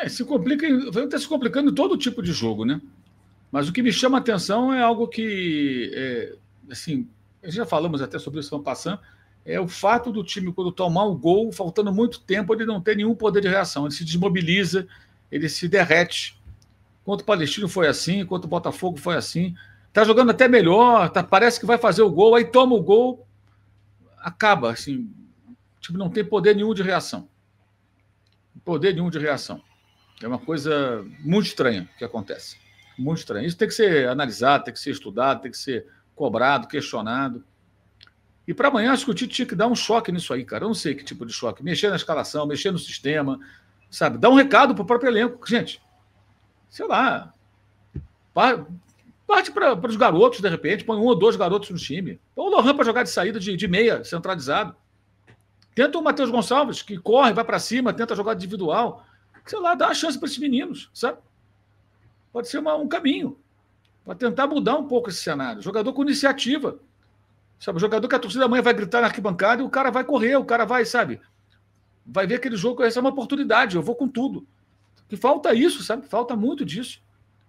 É, se complica, está se complicando em todo tipo de jogo, né? Mas o que me chama a atenção é algo que, é, assim, já falamos até sobre isso no passando, é o fato do time, quando tomar o um gol, faltando muito tempo, ele não tem nenhum poder de reação, ele se desmobiliza, ele se derrete. Quanto o Palestino foi assim, quanto o Botafogo foi assim. Tá jogando até melhor, tá, parece que vai fazer o gol, aí toma o gol, acaba, assim, tipo não tem poder nenhum de reação. Poder nenhum de reação. É uma coisa muito estranha que acontece. Muito estranha. Isso tem que ser analisado, tem que ser estudado, tem que ser cobrado, questionado. E para amanhã, acho que o Tite tinha que dar um choque nisso aí, cara. Eu não sei que tipo de choque. Mexer na escalação, mexer no sistema, sabe? Dar um recado para o próprio elenco. Gente, sei lá. Parte para os garotos, de repente, põe um ou dois garotos no time. Põe o Lohan para jogar de saída de, de meia, centralizado. Tenta o Matheus Gonçalves, que corre, vai para cima, tenta jogar individual sei lá, dá uma chance para esses meninos, sabe? Pode ser uma, um caminho para tentar mudar um pouco esse cenário. Jogador com iniciativa, sabe? Jogador que a torcida amanhã vai gritar na arquibancada e o cara vai correr, o cara vai, sabe? Vai ver aquele jogo, essa é uma oportunidade, eu vou com tudo. Que falta isso, sabe? Falta muito disso.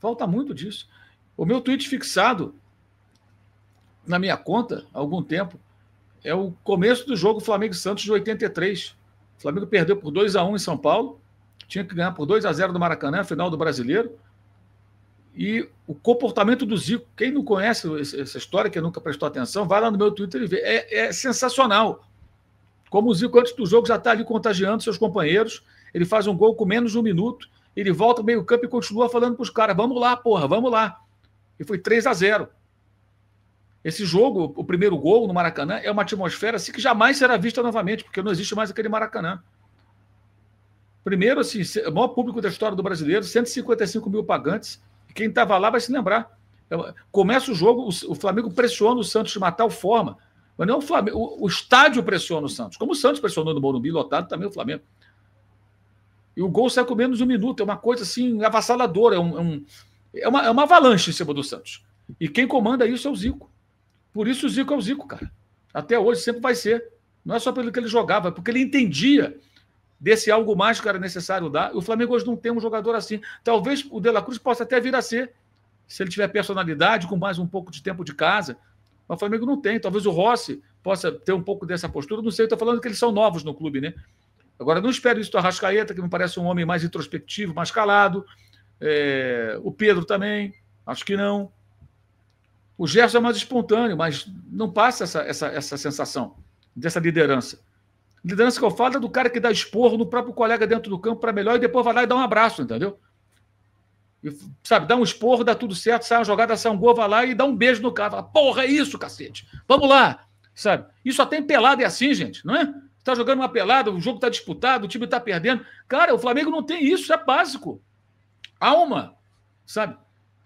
Falta muito disso. O meu tweet fixado na minha conta há algum tempo é o começo do jogo Flamengo Santos de 83. O Flamengo perdeu por 2 a 1 em São Paulo tinha que ganhar por 2 a 0 do Maracanã, final do Brasileiro. E o comportamento do Zico, quem não conhece essa história, que nunca prestou atenção, vai lá no meu Twitter e vê. É, é sensacional. Como o Zico, antes do jogo, já está ali contagiando seus companheiros. Ele faz um gol com menos de um minuto. Ele volta ao meio-campo e continua falando para os caras: vamos lá, porra, vamos lá. E foi 3 a 0 Esse jogo, o primeiro gol no Maracanã, é uma atmosfera assim que jamais será vista novamente, porque não existe mais aquele Maracanã. Primeiro, assim, o maior público da história do brasileiro, 155 mil pagantes. Quem estava lá vai se lembrar. É, começa o jogo, o Flamengo pressiona o Santos de uma tal forma. Mas não é o Flamengo, o, o estádio pressiona o Santos. Como o Santos pressionou no Morumbi, lotado também o Flamengo. E o gol sai com menos de um minuto. É uma coisa assim avassaladora. É, um, é, um, é, uma, é uma avalanche em cima do Santos. E quem comanda isso é o Zico. Por isso o Zico é o Zico, cara. Até hoje sempre vai ser. Não é só pelo que ele jogava, é porque ele entendia desse algo mais que era necessário dar. O Flamengo hoje não tem um jogador assim. Talvez o De La Cruz possa até vir a ser, se ele tiver personalidade, com mais um pouco de tempo de casa. Mas o Flamengo não tem. Talvez o Rossi possa ter um pouco dessa postura. Não sei, estou falando que eles são novos no clube, né? Agora, não espero isso do Arrascaeta, que me parece um homem mais introspectivo, mais calado. É... O Pedro também, acho que não. O Gerson é mais espontâneo, mas não passa essa, essa, essa sensação dessa liderança. Liderança que eu falo é do cara que dá esporro no próprio colega dentro do campo para melhor e depois vai lá e dá um abraço, entendeu? E, sabe, dá um esporro, dá tudo certo, sai uma jogada, sai um gol, vai lá e dá um beijo no cara. Fala, porra, é isso, cacete. Vamos lá. Sabe? Isso até em pelada é assim, gente, não é? Você tá jogando uma pelada, o jogo tá disputado, o time tá perdendo. Cara, o Flamengo não tem isso, isso é básico. Alma, sabe?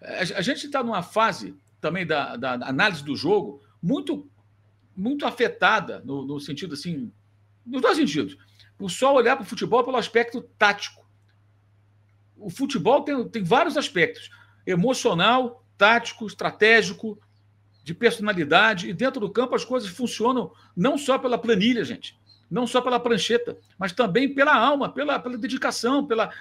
A gente está numa fase também da, da, análise do jogo muito muito afetada no, no sentido assim nos dois sentidos. Por só olhar para o futebol pelo aspecto tático. O futebol tem, tem vários aspectos: emocional, tático, estratégico, de personalidade. E dentro do campo as coisas funcionam não só pela planilha, gente, não só pela prancheta, mas também pela alma, pela, pela dedicação, pela,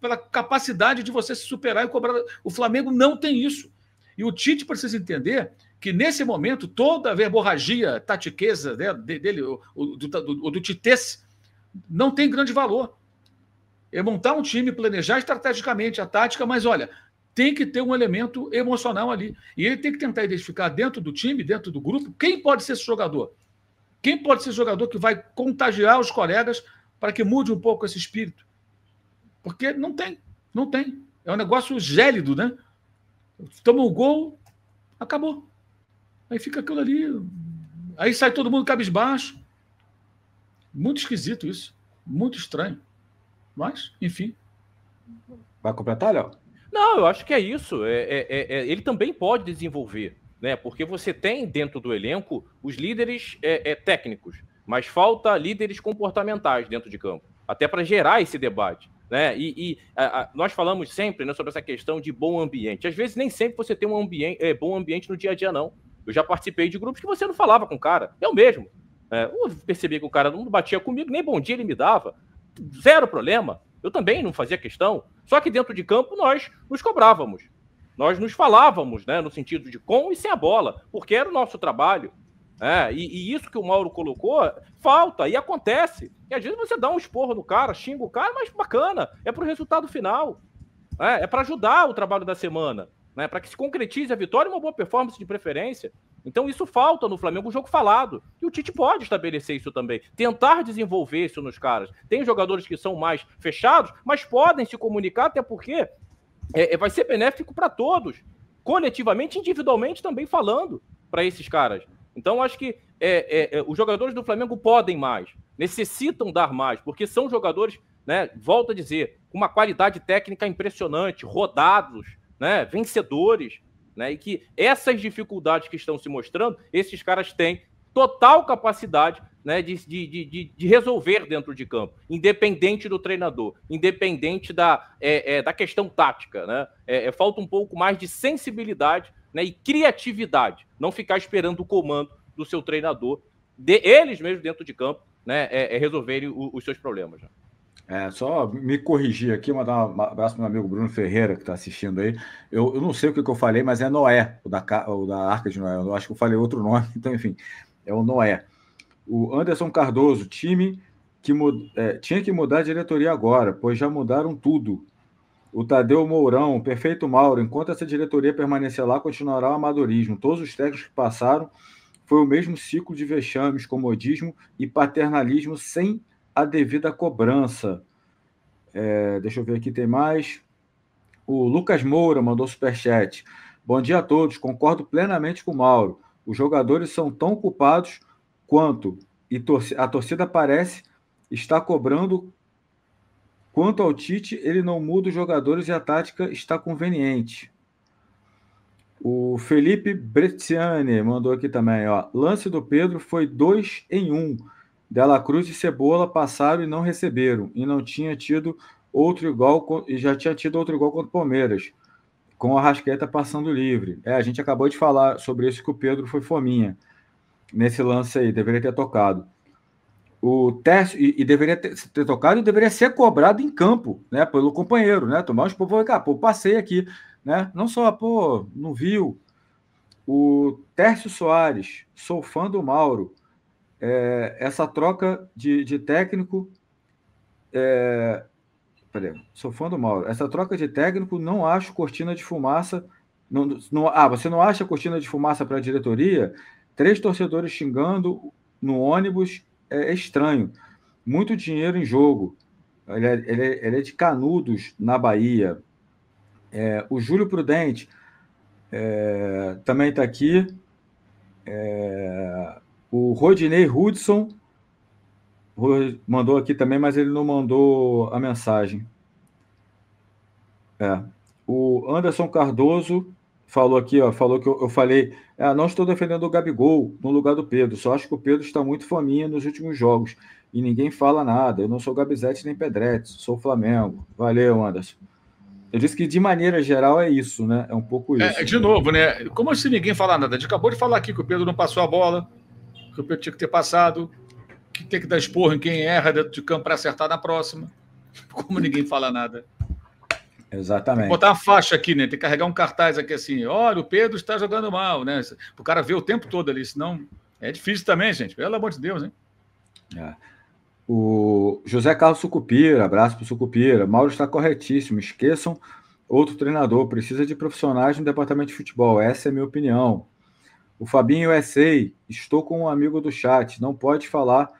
pela capacidade de você se superar e cobrar. O Flamengo não tem isso. E o Tite precisa entender que nesse momento toda a verborragia tatiqueza né, dele, ou, do, do, do não tem grande valor. É montar um time, planejar estrategicamente a tática, mas olha, tem que ter um elemento emocional ali. E ele tem que tentar identificar dentro do time, dentro do grupo, quem pode ser esse jogador. Quem pode ser esse jogador que vai contagiar os colegas para que mude um pouco esse espírito. Porque não tem, não tem. É um negócio gélido, né? Toma um gol, acabou. Aí fica aquilo ali. Aí sai todo mundo cabisbaixo. Muito esquisito isso. Muito estranho. Mas, enfim. Vai completar, Léo? Não, eu acho que é isso. É, é, é, é, ele também pode desenvolver, né? Porque você tem dentro do elenco os líderes é, é, técnicos, mas falta líderes comportamentais dentro de campo, até para gerar esse debate. Né? E, e a, a, nós falamos sempre né, sobre essa questão de bom ambiente. Às vezes nem sempre você tem um ambiente, bom ambiente no dia a dia, não. Eu já participei de grupos que você não falava com o cara. Eu mesmo. É, eu percebi que o cara não batia comigo, nem bom dia ele me dava. Zero problema. Eu também não fazia questão. Só que dentro de campo nós nos cobrávamos. Nós nos falávamos, né? No sentido de com e sem a bola, porque era o nosso trabalho. É, e, e, isso que o Mauro colocou, falta e acontece. E às vezes você dá um esporro no cara, xinga o cara, mas bacana, é pro resultado final. É, é para ajudar o trabalho da semana né? Para que se concretize a vitória, e uma boa performance de preferência. Então isso falta no Flamengo, o jogo falado. E o Tite pode estabelecer isso também, tentar desenvolver isso nos caras. Tem jogadores que são mais fechados, mas podem se comunicar, até porque é, é vai ser benéfico para todos, coletivamente, individualmente também falando para esses caras. Então acho que é, é, é, os jogadores do Flamengo podem mais, necessitam dar mais, porque são jogadores, né? Volto a dizer, com uma qualidade técnica impressionante, rodados né, vencedores, né, e que essas dificuldades que estão se mostrando, esses caras têm total capacidade né, de, de, de, de, resolver dentro de campo, independente do treinador, independente da, é, é, da questão tática. Né? É, é, falta um pouco mais de sensibilidade né, e criatividade, não ficar esperando o comando do seu treinador, de, eles mesmos dentro de campo, né, é, é resolverem o, os seus problemas. Né? É, só me corrigir aqui, mandar um abraço para meu amigo Bruno Ferreira, que está assistindo aí. Eu, eu, não sei o que, que, eu falei, mas é Noé, o da, o da Arca de Noé. Eu acho que eu falei outro nome, então, enfim, é o Noé. O Anderson Cardoso, time que é, tinha que mudar a diretoria agora, pois já mudaram tudo. O Tadeu Mourão, perfeito Mauro, enquanto essa diretoria permanecer lá, continuará o amadorismo. Todos os técnicos que passaram foi o mesmo ciclo de vexames, comodismo e paternalismo sem a devida cobrança. É, deixa eu ver aqui, tem mais. O Lucas Moura mandou superchat. Bom dia a todos, concordo plenamente com o Mauro. Os jogadores são tão culpados quanto, e a torcida parece estar cobrando quanto ao Tite, ele não muda os jogadores e a tática está conveniente. O Felipe Bretziani mandou aqui também, ó. Lance do Pedro foi dois em um. Dela Cruz e Cebola passaram e não receberam, e não tinha tido outro igual, e já tinha tido outro igual contra o Palmeiras, com a Rasqueta passando livre. É, a gente acabou de falar sobre isso que o Pedro foi fominha nesse lance aí, deveria ter tocado. O Tércio, e, e deveria ter, ter, tocado e deveria ser cobrado em campo, né, pelo companheiro, né, tomar uns pô, cá, ah, pô, passei aqui, né, não só, pô, não viu. O Tércio Soares, sou fã do Mauro, é, essa troca de, de técnico. É, peraí, sou fã do Mauro. Essa troca de técnico não acho cortina de fumaça. Não, não, ah, você não acha cortina de fumaça para a diretoria? Três torcedores xingando no ônibus é, estranho. Muito dinheiro em jogo. Ele é, ele, é, ele é, de Canudos, na Bahia. É, o Júlio Prudente é, também está aqui. É, o Rodinei Hudson mandou aqui também, mas ele não mandou a mensagem. É. O Anderson Cardoso falou aqui, ó, falou que eu, eu falei, ah, não estou defendendo o Gabigol no lugar do Pedro, só acho que o Pedro está muito faminha nos últimos jogos e ninguém fala nada. Eu não sou Gabizete nem Pedretti, sou Flamengo. Valeu, Anderson. Eu disse que de maneira geral é isso, né? É um pouco é, isso. É, de novo, né? Como se ninguém falar nada? A gente acabou de falar aqui que o Pedro não passou a bola, o Pedro tinha que ter passado, que tem que dar esporro em quem erra dentro de campo para acertar na próxima. Como ninguém fala nada. Exatamente. botar uma faixa aqui, né? Tem que carregar um cartaz aqui assim. Olha, o Pedro está jogando mal, né? O cara vê o tempo todo ali, senão é difícil também, gente. Pelo amor de Deus, hein É. O José Carlos Sucupira, abraço para o Sucupira. Mauro está corretíssimo. Esqueçam outro treinador. Precisa de profissionais no departamento de futebol. Essa é a minha opinião. O Fabinho é sei, estou com um amigo do chat, não pode falar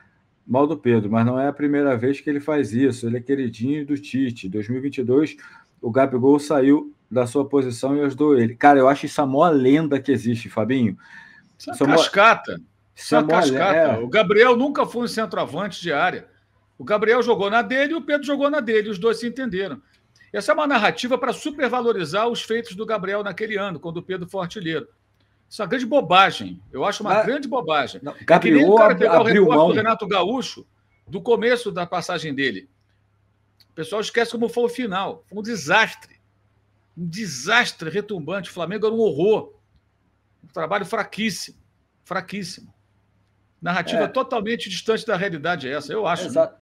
mal do Pedro, mas não é a primeira vez que ele faz isso. Ele é queridinho do Tite. 2022, o Gabigol saiu da sua posição e ajudou ele. Cara, eu acho isso a maior lenda que existe, Fabinho. Isso é uma é cascata. Isso é, é cascata. É. O Gabriel nunca foi um centroavante de área. O Gabriel jogou na dele e o Pedro jogou na dele. Os dois se entenderam. Essa é uma narrativa para supervalorizar os feitos do Gabriel naquele ano, quando o Pedro foi artilheiro. Isso é uma grande bobagem. Eu acho uma ah, grande bobagem. Não, é Gabriel é cara pegar abriu o mão. do Renato Gaúcho do começo da passagem dele. O pessoal esquece como foi o final. Foi um desastre. Um desastre retumbante. O Flamengo era um horror. Um trabalho fraquíssimo. Fraquíssimo. Narrativa é. totalmente distante da realidade é essa, eu acho. Né? Exa né?